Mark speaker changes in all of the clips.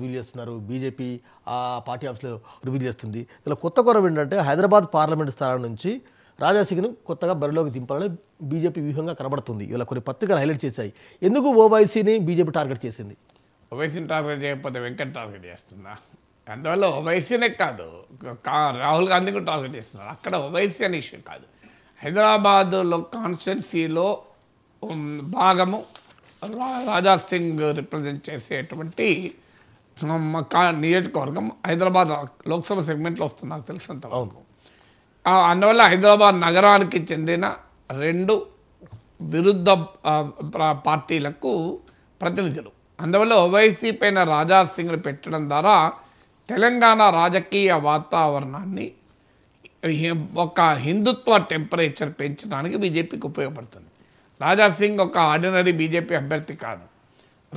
Speaker 1: reveal చేస్తున్నారు BJP ఆ party ఆఫీస్లో రివీల్ చేస్తుంది ఇలా కొత్త కొరవ ఏంటంటే హైదరాబాద్ పార్లమెంట్ స్థానం నుంచి రాజాసింగ్ను కొత్తగా బరిలోకి దింపాలని బీజేపీ వ్యూహంగా కనబడుతుంది ఇలా కొన్ని పత్రికలు హైలైట్ చేశాయి ఎందుకు ఓవైసీని బీజేపీ టార్గెట్ చేసింది ఓవైసీని టార్గెట్ చేయకపోతే వెంకట్ టార్గెట్ చేస్తున్నా అందువల్ల ఓవైసీనే కాదు రాహుల్ గాంధీ కూడా టార్గెట్ చేస్తున్నారు అక్కడ ఓవైసీ అనే ఇష్యూ కాదు హైదరాబాద్లో కాన్స్టిట్యున్సీలో భాగము రాజా సింగ్ రిప్రజెంట్ చేసేటువంటి నియోజకవర్గం హైదరాబాద్ లోక్సభ సెగ్మెంట్లో వస్తుంది నాకు తెలిసినంత అందువల్ల హైదరాబాద్ నగరానికి చెందిన రెండు విరుద్ధ పార్టీలకు ప్రతినిధులు అందువల్ల ఓవైసీ పైన రాజా సింగ్ని పెట్టడం ద్వారా తెలంగాణ రాజకీయ వాతావరణాన్ని ఒక హిందుత్వ టెంపరేచర్ పెంచడానికి బీజేపీకి ఉపయోగపడుతుంది రాజా సింగ్ ఒక ఆర్డినరీ బీజేపీ అభ్యర్థి కాదు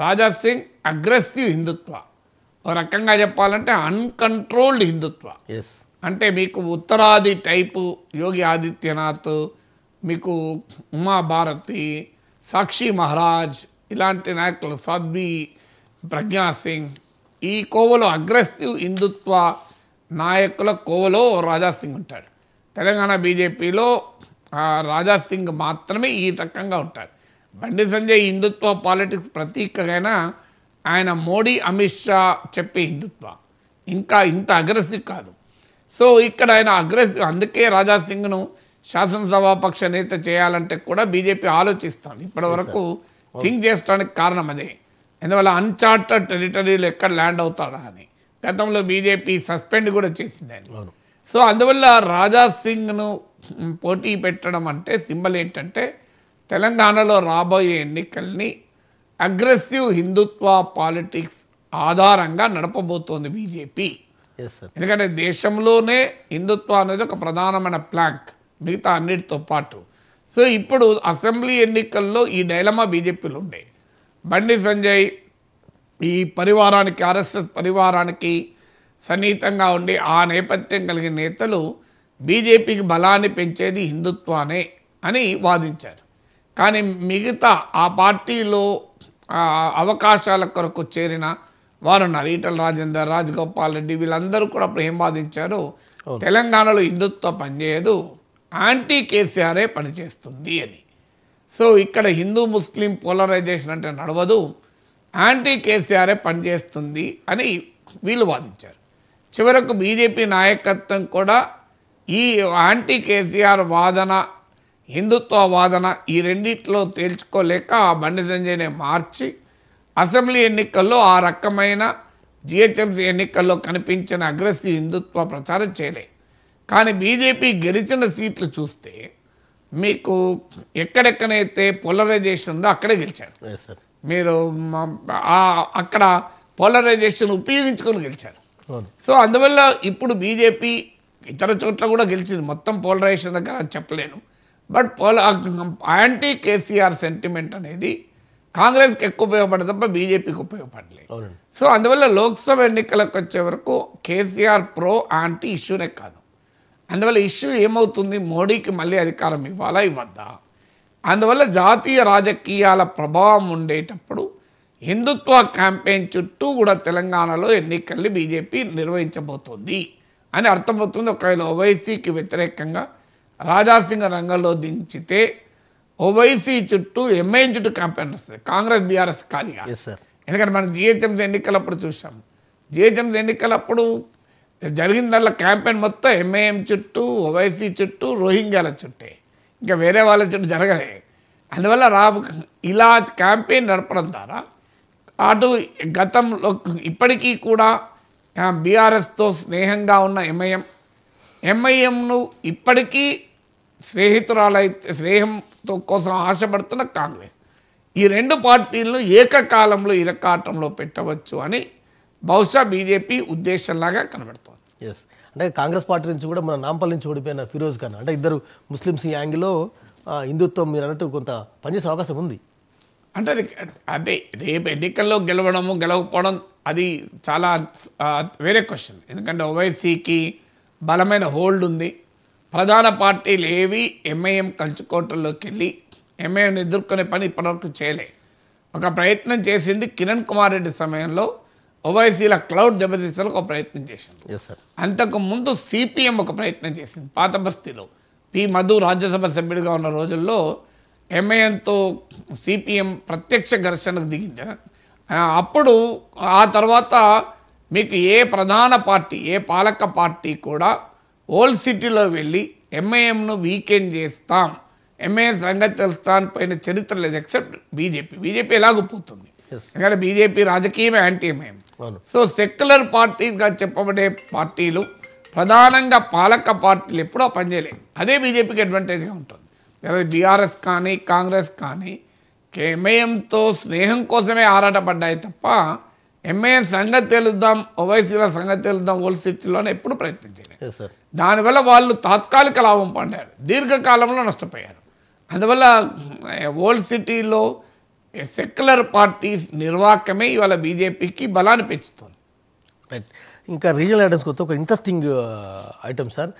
Speaker 1: రాజా సింగ్ అగ్రెసివ్ హిందుత్వ రకంగా చెప్పాలంటే అన్కంట్రోల్డ్ హిందుత్వ ఎస్ అంటే మీకు ఉత్తరాది టైపు యోగి ఆదిత్యనాథ్ మీకు ఉమాభారతి సాక్షి మహారాజ్ ఇలాంటి నాయకులు సద్వి ప్రజ్ఞా సింగ్ ఈ కోవలో అగ్రెసివ్ హిందుత్వ నాయకుల కోవలో రాజాసింగ్ ఉంటాడు తెలంగాణ బీజేపీలో రాజాసింగ్ మాత్రమే ఈ రకంగా ఉంటాడు బండి సంజయ్ హిందుత్వ పాలిటిక్స్ ప్రతీకగైనా ఆయన మోడీ అమిత్ షా చెప్పే హిందుత్వ ఇంకా ఇంత అగ్రెసివ్ కాదు సో ఇక్కడ ఆయన అగ్రెసివ్ అందుకే రాజాసింగ్ను శాసనసభాపక్ష నేత చేయాలంటే కూడా బీజేపీ ఆలోచిస్తాను ఇప్పటి వరకు థింక్ చేసుకోవడానికి కారణం అదే ఎందువల్ల అన్చార్టెడ్ టెరిటరీలు ఎక్కడ ల్యాండ్ అవుతాడా అని గతంలో బీజేపీ సస్పెండ్ కూడా చేసింది ఆయన సో అందువల్ల రాజా సింగ్ను పోటీ పెట్టడం అంటే సింబల్ ఏంటంటే తెలంగాణలో రాబోయే ఎన్నికల్ని అగ్రెసివ్ హిందుత్వ పాలిటిక్స్ ఆధారంగా నడపబోతోంది బీజేపీ ఎందుకంటే దేశంలోనే హిందుత్వ అనేది ఒక ప్రధానమైన ప్లాంక్ మిగతా అన్నిటితో పాటు సో ఇప్పుడు అసెంబ్లీ ఎన్నికల్లో ఈ డైలమా బీజేపీలు ఉండే బండి సంజయ్ ఈ పరివారానికి ఆర్ఎస్ఎస్ పరివారానికి సన్నిహితంగా ఉండి ఆ నేపథ్యం కలిగిన నేతలు బీజేపీకి బలాన్ని పెంచేది హిందుత్వానే అని వాదించారు కానీ మిగతా ఆ పార్టీలో అవకాశాల కొరకు చేరిన ఉన్నారు ఈటల రాజేందర్ రాజగోపాల్ రెడ్డి వీళ్ళందరూ కూడా ప్రేమ తెలంగాణలో హిందుత్వ పనిచేయదు యాంటీ కేసీఆరే పనిచేస్తుంది అని సో ఇక్కడ హిందూ ముస్లిం పోలరైజేషన్ అంటే నడవదు యాంటీ కేసీఆరే పనిచేస్తుంది అని వీళ్ళు వాదించారు చివరకు బీజేపీ నాయకత్వం కూడా ఈ యాంటీ కేసీఆర్ వాదన హిందుత్వ వాదన ఈ రెండిట్లో తేల్చుకోలేక ఆ బండి సంజయ్ని మార్చి అసెంబ్లీ ఎన్నికల్లో ఆ రకమైన జిహెచ్ఎంసీ ఎన్నికల్లో కనిపించిన అగ్రసి హిందుత్వ ప్రచారం చేయలే కానీ బీజేపీ గెలిచిన సీట్లు చూస్తే మీకు ఎక్కడెక్కడైతే పోలరైజేషన్ ఉందో అక్కడే గెలిచారు మీరు అక్కడ పోలరైజేషన్ ఉపయోగించుకొని గెలిచారు సో అందువల్ల ఇప్పుడు బీజేపీ ఇతర చోట్ల కూడా గెలిచింది మొత్తం పోలరైజేషన్ దగ్గర చెప్పలేను బట్ పోలా యాంటీ కేసీఆర్ సెంటిమెంట్ అనేది కాంగ్రెస్కి ఎక్కువ ఉపయోగపడదు తప్ప బీజేపీకి ఉపయోగపడలేదు సో అందువల్ల లోక్సభ ఎన్నికలకు వచ్చే వరకు కేసీఆర్ ప్రో యాంటీ ఇష్యూనే కాదు అందువల్ల ఇష్యూ ఏమవుతుంది మోడీకి మళ్ళీ అధికారం ఇవ్వాలా ఇవ్వద్దా అందువల్ల జాతీయ రాజకీయాల ప్రభావం ఉండేటప్పుడు హిందుత్వ క్యాంపెయిన్ చుట్టూ కూడా తెలంగాణలో ఎన్నికల్ని బీజేపీ నిర్వహించబోతోంది అని అర్థమవుతుంది ఒకవేళ ఓవైసీకి వ్యతిరేకంగా రాజాసింగ రంగంలో దించితే ఓవైసీ చుట్టూ ఎంఐ చుట్టూ క్యాంపెయిన్ వస్తుంది కాంగ్రెస్ బీఆర్ఎస్ కాదు ఎందుకంటే మనం జిహెచ్ఎంసీ ఎన్నికలప్పుడు చూసాం జిహెచ్ఎంసీ ఎన్నికలప్పుడు జరిగిందల్లా క్యాంపెయిన్ మొత్తం ఎంఐఎం చుట్టూ ఓవైసీ చుట్టూ రోహింగ్యాల చుట్టే ఇంకా వేరే వాళ్ళ చుట్టూ జరగలే అందువల్ల రా ఇలా క్యాంపెయిన్ నడపడం ద్వారా అటు గతంలో ఇప్పటికీ కూడా బీఆర్ఎస్తో స్నేహంగా ఉన్న ఎంఐఎం ఎంఐఎంను ఇప్పటికీ స్నేహితురాలై స్నేహంతో కోసం ఆశపడుతున్న కాంగ్రెస్ ఈ రెండు పార్టీలను ఏకకాలంలో ఇరకాటంలో పెట్టవచ్చు అని బహుశా బీజేపీ ఉద్దేశంలాగా కనబడుతోంది ఎస్ అంటే కాంగ్రెస్ పార్టీ నుంచి కూడా మన నాంపల్ నుంచి ఓడిపోయిన ఫిరోజ్ ఖాన్ అంటే ఇద్దరు ముస్లిమ్స్ యాంగిలో హిందుత్వం మీరు అన్నట్టు కొంత పనిచేసే అవకాశం ఉంది అంటే అది అదే రేపు ఎన్నికల్లో గెలవడము గెలవకపోవడం అది చాలా వేరే క్వశ్చన్ ఎందుకంటే ఓవైసీకి బలమైన హోల్డ్ ఉంది ప్రధాన పార్టీలు ఏవి ఎంఐఎం కలుసుకోవటంలోకి వెళ్ళి ఎంఐఎంని ఎదుర్కొనే పని ఇప్పటివరకు చేయలే ఒక ప్రయత్నం చేసింది కిరణ్ కుమార్ రెడ్డి సమయంలో ఓవైసీల క్లౌడ్ జబర్దస్తులకు ఒక ప్రయత్నం చేసింది అంతకు ముందు సిపిఎం ఒక ప్రయత్నం చేసింది పాత బస్తీలో పి మధు రాజ్యసభ సభ్యుడిగా ఉన్న రోజుల్లో ఎంఐఎంతో సిపిఎం ప్రత్యక్ష ఘర్షణకు దిగింది అప్పుడు ఆ తర్వాత మీకు ఏ ప్రధాన పార్టీ ఏ పాలక పార్టీ కూడా ఓల్డ్ సిటీలో వెళ్ళి ఎంఐఎంను వీకెండ్ చేస్తాం ఎంఐఎం సంగతి తెలుస్తాను పైన చరిత్ర లేదు ఎక్సెప్ట్ బీజేపీ బీజేపీ ఎలాగో పోతుంది ఎందుకంటే బీజేపీ రాజకీయమే యాంటీ ఎంఐఎం సో సెక్యులర్ పార్టీగా చెప్పబడే పార్టీలు ప్రధానంగా పాలక పార్టీలు ఎప్పుడో పనిచేయలేవు అదే బీజేపీకి అడ్వాంటేజ్గా ఉంటుంది లేదా బీఆర్ఎస్ కానీ కాంగ్రెస్ కానీ ఎంఐఎంతో స్నేహం కోసమే ఆరాటపడ్డాయి తప్ప ఎంఏఎన్ సంగతి తెలుద్దాం ఓవైసీల సంగతి తెలుద్దాం ఓల్ స్థితిలోనే ఎప్పుడు ప్రయత్నించారు దానివల్ల వాళ్ళు తాత్కాలిక లాభం పండారు దీర్ఘకాలంలో నష్టపోయారు అందువల్ల ఓల్డ్ సిటీలో సెక్యులర్ పార్టీస్ నిర్వాహకమే ఇవాళ బీజేపీకి బలాన్ని పెంచుతుంది ఇంకా రీజనల్ ఐటమ్స్ కొత్త ఒక ఇంట్రెస్టింగ్ ఐటమ్ సార్